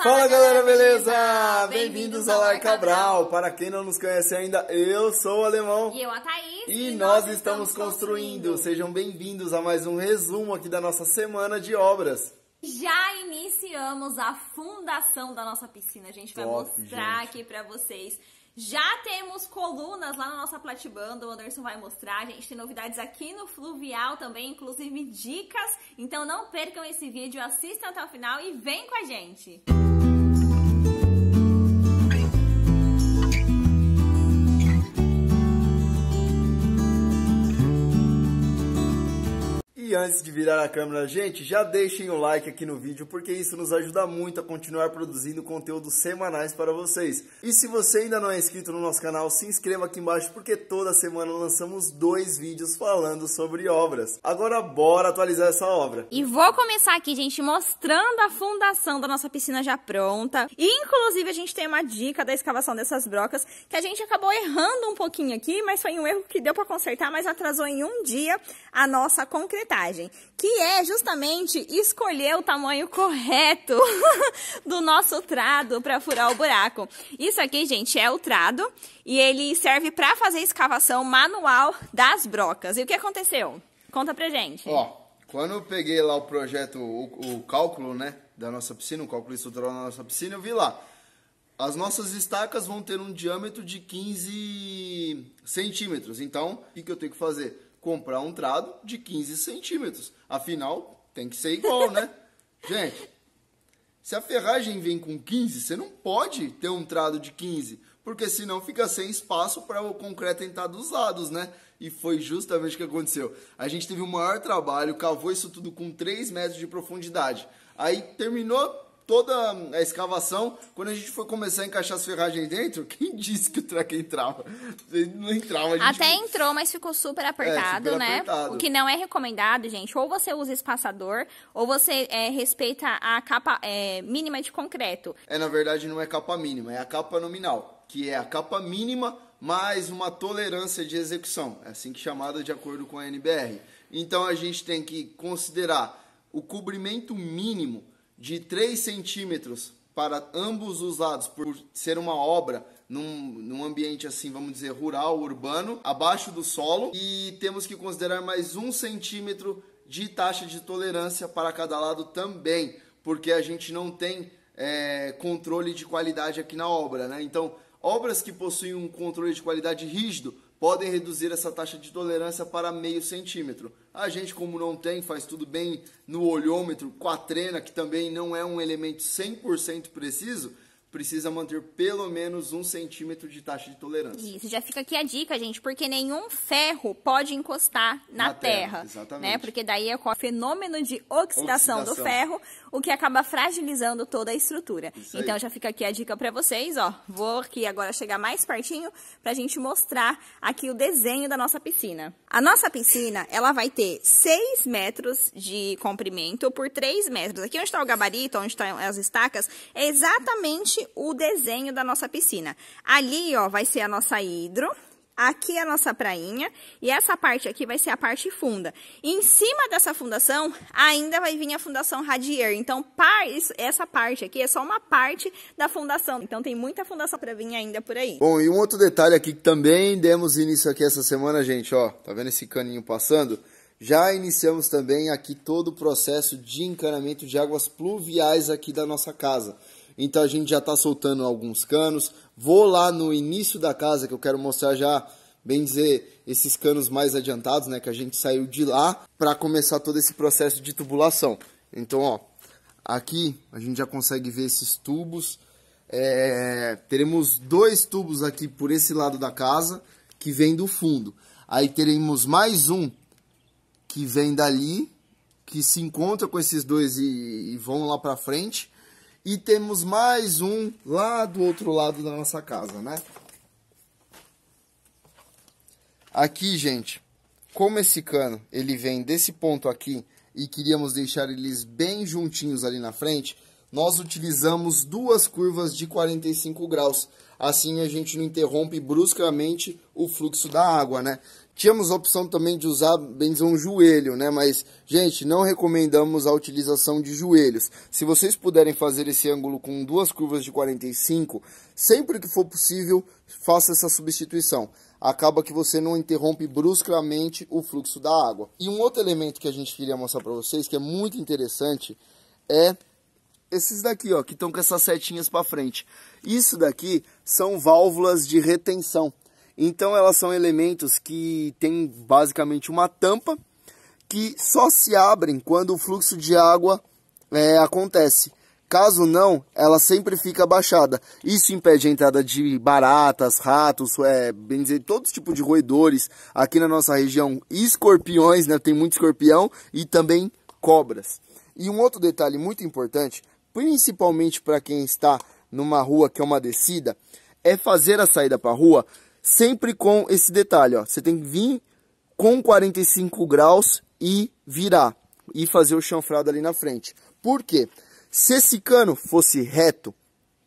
Fala galera, beleza? Bem-vindos ao Lar Cabral. Para quem não nos conhece ainda, eu sou o Alemão. E eu a Thaís. E, e nós, nós estamos construindo. construindo. Sejam bem-vindos a mais um resumo aqui da nossa semana de obras. Já iniciamos a fundação da nossa piscina. A gente Top, vai mostrar gente. aqui para vocês já temos colunas lá na nossa Platibanda, o Anderson vai mostrar. A gente tem novidades aqui no Fluvial também, inclusive dicas. Então não percam esse vídeo, assistam até o final e vem com a gente! Música E antes de virar a câmera, gente, já deixem o like aqui no vídeo, porque isso nos ajuda muito a continuar produzindo conteúdos semanais para vocês. E se você ainda não é inscrito no nosso canal, se inscreva aqui embaixo, porque toda semana lançamos dois vídeos falando sobre obras. Agora bora atualizar essa obra. E vou começar aqui, gente, mostrando a fundação da nossa piscina já pronta. E, inclusive, a gente tem uma dica da escavação dessas brocas, que a gente acabou errando um pouquinho aqui, mas foi um erro que deu para consertar, mas atrasou em um dia a nossa concretagem que é justamente escolher o tamanho correto do nosso trado para furar o buraco. Isso aqui, gente, é o trado e ele serve para fazer escavação manual das brocas. E o que aconteceu? Conta pra gente. Ó, quando eu peguei lá o projeto, o, o cálculo, né, da nossa piscina, o cálculo estrutural da nossa piscina, eu vi lá. As nossas estacas vão ter um diâmetro de 15 centímetros. Então, o que, que eu tenho que fazer? comprar um trado de 15 centímetros. Afinal, tem que ser igual, né? Gente, se a ferragem vem com 15, você não pode ter um trado de 15, porque senão fica sem espaço para o concreto entrar dos lados, né? E foi justamente o que aconteceu. A gente teve o maior trabalho, cavou isso tudo com 3 metros de profundidade. Aí terminou toda a escavação. Quando a gente foi começar a encaixar as ferragens dentro, quem disse que o treco entrava? Não entrava. A gente... Até entrou, mas ficou super apertado, é, super né? Apertado. O que não é recomendado, gente. Ou você usa espaçador, ou você é, respeita a capa é, mínima de concreto. É, na verdade, não é capa mínima, é a capa nominal, que é a capa mínima mais uma tolerância de execução, é assim que é chamada de acordo com a NBR. Então a gente tem que considerar o cobrimento mínimo de 3 centímetros para ambos os lados, por ser uma obra num, num, ambiente assim, vamos dizer, rural, urbano, abaixo do solo, e temos que considerar mais um centímetro de taxa de tolerância para cada lado também, porque a gente não tem é, controle de qualidade aqui na obra, né? Então, obras que possuem um controle de qualidade rígido, podem reduzir essa taxa de tolerância para meio centímetro. A gente, como não tem, faz tudo bem no olhômetro, com a trena, que também não é um elemento 100% preciso, precisa manter pelo menos um centímetro de taxa de tolerância. Isso, já fica aqui a dica, gente, porque nenhum ferro pode encostar na, na terra, terra. Né? Exatamente. Né? Porque daí é o fenômeno de oxidação, oxidação, do ferro, o que acaba fragilizando toda a estrutura. Isso então aí. já fica aqui a dica para vocês, ó. Vou aqui agora chegar mais pertinho para a gente mostrar aqui o desenho da nossa piscina. A nossa piscina, ela vai ter 6 metros de comprimento por 3 metros. Aqui onde está o gabarito, onde estão tá as estacas, é exatamente o desenho da nossa piscina. Ali, ó, vai ser a nossa hidro, aqui a nossa prainha e essa parte aqui vai ser a parte funda. Em cima dessa fundação ainda vai vir a fundação radier. Então, par, essa parte aqui é só uma parte da fundação. Então, tem muita fundação para vir ainda por aí. Bom, e um outro detalhe aqui que também demos início aqui essa semana, gente, ó, tá vendo esse caninho passando? Já iniciamos também aqui todo o processo de encanamento de águas pluviais aqui da nossa casa. Então a gente já está soltando alguns canos. Vou lá no início da casa que eu quero mostrar já, bem dizer, esses canos mais adiantados, né? Que a gente saiu de lá para começar todo esse processo de tubulação. Então, ó, aqui a gente já consegue ver esses tubos. É, teremos dois tubos aqui por esse lado da casa que vem do fundo. Aí teremos mais um que vem dali, que se encontra com esses dois e, e vão lá para frente. E temos mais um lá do outro lado da nossa casa, né? Aqui, gente, como esse cano, ele vem desse ponto aqui e queríamos deixar eles bem juntinhos ali na frente, nós utilizamos duas curvas de 45 graus. Assim a gente não interrompe bruscamente o fluxo da água, né? Tínhamos a opção também de usar, bem um joelho, né? Mas, gente, não recomendamos a utilização de joelhos. Se vocês puderem fazer esse ângulo com duas curvas de 45, sempre que for possível, faça essa substituição. Acaba que você não interrompe bruscamente o fluxo da água. E um outro elemento que a gente queria mostrar para vocês, que é muito interessante, é esses daqui, ó, que estão com essas setinhas para frente. Isso daqui são válvulas de retenção. Então elas são elementos que têm basicamente uma tampa que só se abrem quando o fluxo de água é, acontece. Caso não, ela sempre fica abaixada. Isso impede a entrada de baratas, ratos, é, bem dizer, tipo de roedores aqui na nossa região. Escorpiões, né? Tem muito escorpião e também cobras. E um outro detalhe muito importante, principalmente para quem está numa rua que é uma descida, é fazer a saída para a rua sempre com esse detalhe, ó. Você tem que vir com 45 graus e virar e fazer o chanfrado ali na frente. Por quê? Se esse cano fosse reto,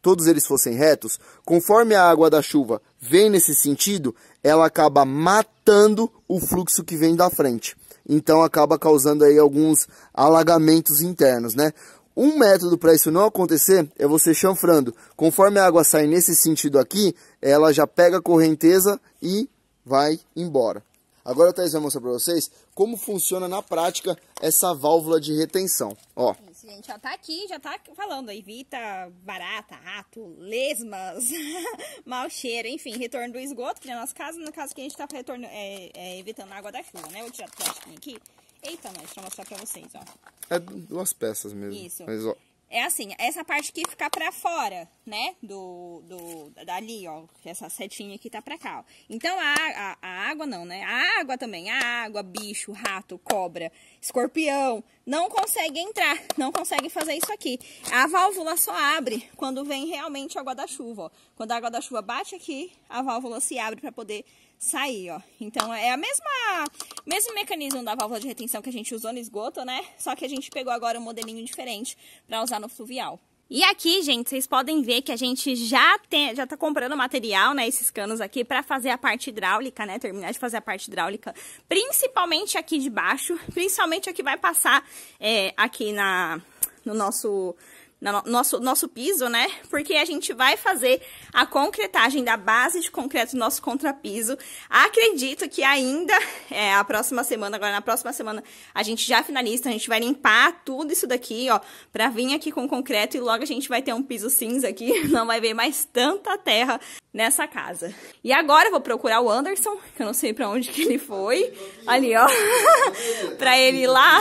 todos eles fossem retos, conforme a água da chuva vem nesse sentido, ela acaba matando o fluxo que vem da frente. Então acaba causando aí alguns alagamentos internos, né? Um método para isso não acontecer é você chanfrando. Conforme a água sai nesse sentido aqui, ela já pega a correnteza e vai embora. Agora o Thais vai mostrar para vocês como funciona na prática essa válvula de retenção. Ó. É isso, gente, já tá aqui, já tá falando. Evita barata, rato, lesmas, mau cheiro, enfim, retorno do esgoto, que na nossa casa, no caso que a gente tá retorno, é, é, evitando a água da chuva, né? o plástico aqui. Eita, nós, deixa eu mostrar pra vocês, ó. É duas peças mesmo. Isso. Mas, ó. É assim, essa parte que fica pra fora, né? Do, do, dali, ó. Essa setinha aqui tá pra cá, ó. Então, a, a, a água não, né? A água também. A água, bicho, rato, cobra, escorpião. Não consegue entrar. Não consegue fazer isso aqui. A válvula só abre quando vem realmente a água da chuva, ó. Quando a água da chuva bate aqui, a válvula se abre pra poder sair, ó. Então, é a mesma mesmo mecanismo da válvula de retenção que a gente usou no esgoto, né? Só que a gente pegou agora um modelinho diferente para usar no fluvial. E aqui, gente, vocês podem ver que a gente já tem, já tá comprando material, né, esses canos aqui para fazer a parte hidráulica, né, terminar de fazer a parte hidráulica, principalmente aqui de baixo, principalmente aqui que vai passar é, aqui na no nosso no nosso, nosso piso, né? Porque a gente vai fazer a concretagem da base de concreto do nosso contrapiso. Acredito que ainda, é, a próxima semana, agora na próxima semana, a gente já finaliza, a gente vai limpar tudo isso daqui, ó, pra vir aqui com concreto e logo a gente vai ter um piso cinza aqui, não vai ver mais tanta terra nessa casa. E agora eu vou procurar o Anderson, que eu não sei pra onde que ele foi, ali, ó, pra ele ir lá,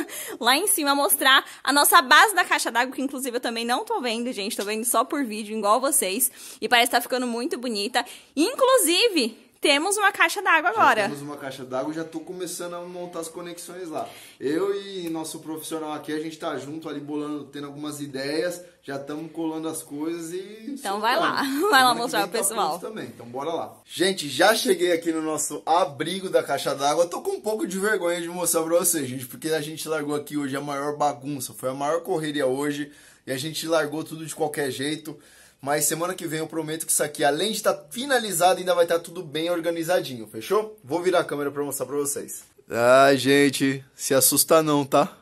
lá em cima mostrar a nossa base da caixa d'água, que Inclusive, eu também não tô vendo, gente. Tô vendo só por vídeo, igual vocês. E parece que tá ficando muito bonita. Inclusive, temos uma caixa d'água agora. Já temos uma caixa d'água, já estou começando a montar as conexões lá. Eu e nosso profissional aqui, a gente está junto ali bolando, tendo algumas ideias, já estamos colando as coisas e. Então vai lá, vai lá é mostrar pro tá pessoal. também, então bora lá. Gente, já cheguei aqui no nosso abrigo da caixa d'água. Tô com um pouco de vergonha de mostrar para vocês, gente, porque a gente largou aqui hoje a maior bagunça, foi a maior correria hoje e a gente largou tudo de qualquer jeito. Mas semana que vem eu prometo que isso aqui, além de estar tá finalizado, ainda vai estar tá tudo bem organizadinho, fechou? Vou virar a câmera para mostrar para vocês. Ah, gente, se assusta não, tá?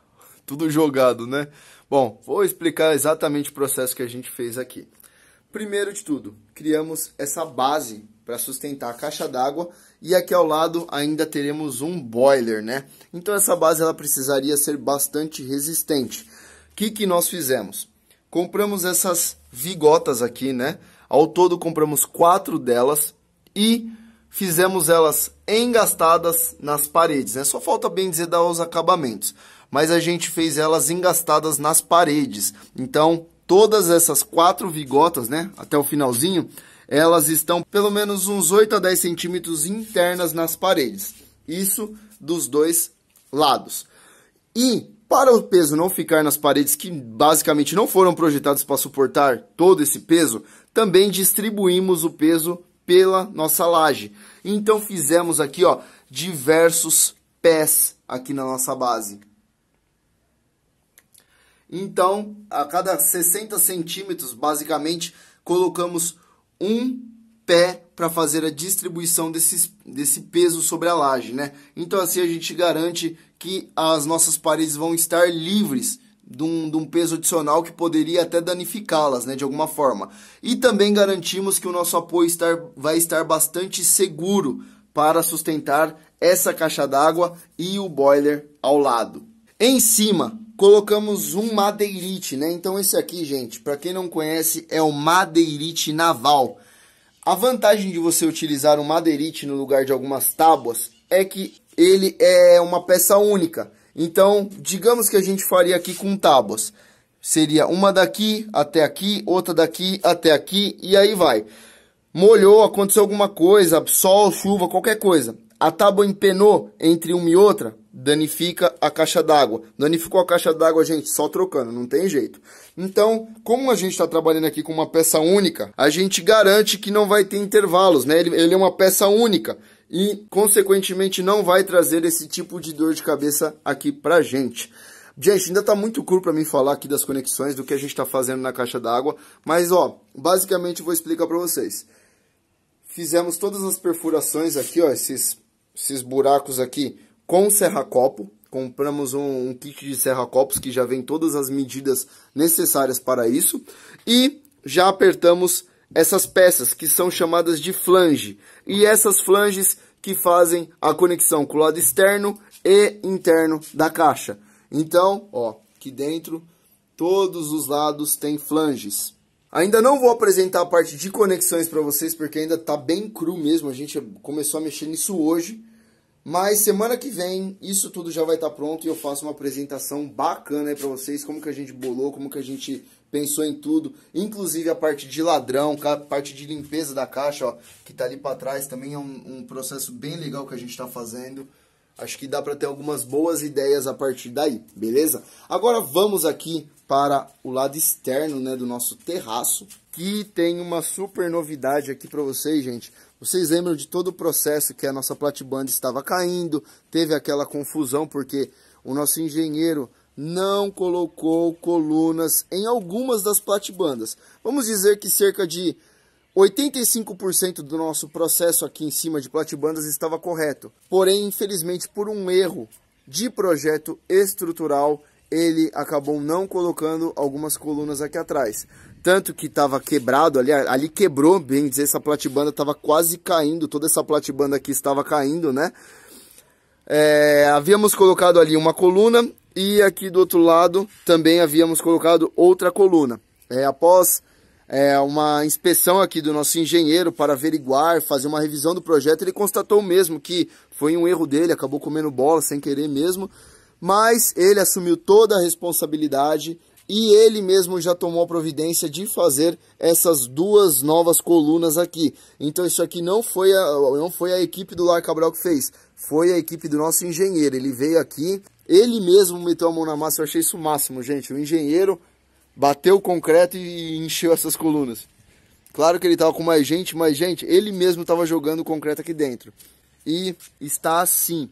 Tudo jogado, né? Bom, vou explicar exatamente o processo que a gente fez aqui. Primeiro de tudo, criamos essa base para sustentar a caixa d'água e aqui ao lado ainda teremos um boiler, né? Então essa base ela precisaria ser bastante resistente. O que, que nós fizemos? compramos essas vigotas aqui, né? Ao todo compramos quatro delas e fizemos elas engastadas nas paredes, né? Só falta bem dizer dar os acabamentos, mas a gente fez elas engastadas nas paredes. Então, todas essas quatro vigotas, né, até o finalzinho, elas estão pelo menos uns 8 a 10 centímetros internas nas paredes. Isso dos dois lados. E para o peso não ficar nas paredes que basicamente não foram projetadas para suportar todo esse peso, também distribuímos o peso pela nossa laje. Então fizemos aqui, ó, diversos pés aqui na nossa base. Então, a cada 60 centímetros, basicamente, colocamos um pé para fazer a distribuição desses, desse peso sobre a laje, né? Então, assim a gente garante que as nossas paredes vão estar livres de um, de um peso adicional que poderia até danificá-las, né, de alguma forma. E também garantimos que o nosso apoio estar, vai estar bastante seguro para sustentar essa caixa d'água e o boiler ao lado. Em cima, colocamos um madeirite, né? Então esse aqui, gente, para quem não conhece, é o madeirite naval. A vantagem de você utilizar um madeirite no lugar de algumas tábuas é que ele é uma peça única. Então, digamos que a gente faria aqui com tábuas. Seria uma daqui até aqui, outra daqui até aqui e aí vai. Molhou, aconteceu alguma coisa, sol, chuva, qualquer coisa. A tábua empenou entre uma e outra, danifica a caixa d'água. Danificou a caixa d'água, gente, só trocando, não tem jeito. Então, como a gente está trabalhando aqui com uma peça única, a gente garante que não vai ter intervalos, né? Ele, ele é uma peça única e, consequentemente, não vai trazer esse tipo de dor de cabeça aqui pra gente. Gente, ainda tá muito cru para mim falar aqui das conexões, do que a gente tá fazendo na caixa d'água, mas ó, basicamente vou explicar para vocês. Fizemos todas as perfurações aqui, ó, esses, esses buracos aqui com serra-copo. Compramos um, um kit de serra-copos que já vem todas as medidas necessárias para isso. E já apertamos essas peças que são chamadas de flange e essas flanges que fazem a conexão com o lado externo e interno da caixa. Então, ó, aqui dentro todos os lados têm flanges. Ainda não vou apresentar a parte de conexões para vocês porque ainda tá bem cru mesmo, a gente começou a mexer nisso hoje. Mas semana que vem isso tudo já vai estar tá pronto e eu faço uma apresentação bacana aí para vocês como que a gente bolou, como que a gente pensou em tudo, inclusive a parte de ladrão, a parte de limpeza da caixa, ó, que tá ali para trás, também é um, um, processo bem legal que a gente está fazendo. Acho que dá para ter algumas boas ideias a partir daí, beleza? Agora vamos aqui para o lado externo, né, do nosso terraço, que tem uma super novidade aqui para vocês, gente. Vocês lembram de todo o processo que a nossa platibanda estava caindo, teve aquela confusão porque o nosso engenheiro não colocou colunas em algumas das platibandas. Vamos dizer que cerca de 85% do nosso processo aqui em cima de platibandas estava correto. Porém, infelizmente, por um erro de projeto estrutural, ele acabou não colocando algumas colunas aqui atrás. Tanto que estava quebrado ali, ali quebrou, bem dizer, essa platibanda estava quase caindo, toda essa platibanda aqui estava caindo, né? É, havíamos colocado ali uma coluna, e aqui do outro lado também havíamos colocado outra coluna. É, após é, uma inspeção aqui do nosso engenheiro para averiguar, fazer uma revisão do projeto, ele constatou mesmo que foi um erro dele, acabou comendo bola sem querer mesmo, mas ele assumiu toda a responsabilidade e ele mesmo já tomou a providência de fazer essas duas novas colunas aqui. Então isso aqui não foi a, não foi a equipe do Lar Cabral que fez, foi a equipe do nosso engenheiro. Ele veio aqui, ele mesmo meteu a mão na massa, eu achei isso o máximo, gente. O engenheiro bateu o concreto e encheu essas colunas. Claro que ele tava com mais gente, mas, gente, ele mesmo tava jogando o concreto aqui dentro. E está assim.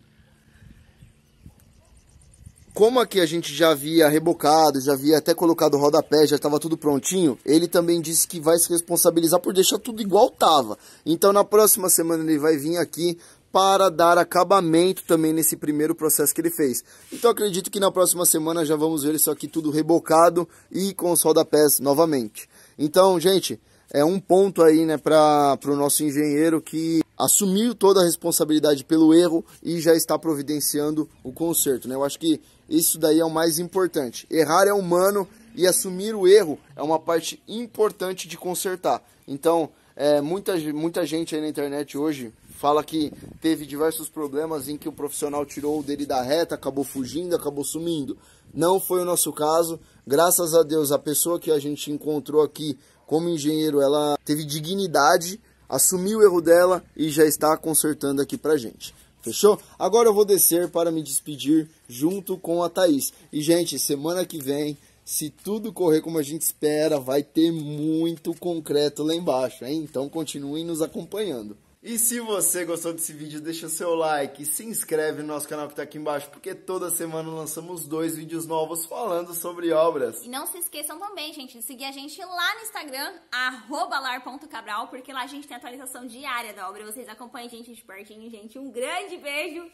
Como aqui a gente já havia rebocado, já havia até colocado rodapé, já estava tudo prontinho, ele também disse que vai se responsabilizar por deixar tudo igual tava. Então na próxima semana ele vai vir aqui para dar acabamento também nesse primeiro processo que ele fez. Então acredito que na próxima semana já vamos ver isso aqui tudo rebocado e com o solda pés novamente. Então, gente, é um ponto aí, né, para o nosso engenheiro que assumiu toda a responsabilidade pelo erro e já está providenciando o conserto, né? Eu acho que isso daí é o mais importante. Errar é humano e assumir o erro é uma parte importante de consertar. Então, é, muita, muita gente aí na internet hoje Fala que teve diversos problemas em que o profissional tirou dele da reta, acabou fugindo, acabou sumindo. Não foi o nosso caso. Graças a Deus, a pessoa que a gente encontrou aqui como engenheiro, ela teve dignidade, assumiu o erro dela e já está consertando aqui pra gente. Fechou? Agora eu vou descer para me despedir junto com a Thaís. E, gente, semana que vem, se tudo correr como a gente espera, vai ter muito concreto lá embaixo, hein? Então continuem nos acompanhando. E se você gostou desse vídeo, deixa o seu like, se inscreve no nosso canal que está aqui embaixo, porque toda semana lançamos dois vídeos novos falando sobre obras. E não se esqueçam também, gente, de seguir a gente lá no Instagram, lar.cabral, porque lá a gente tem atualização diária da obra. Vocês acompanham a gente de pertinho, gente. Um grande beijo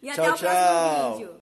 e tchau, até o tchau. próximo vídeo.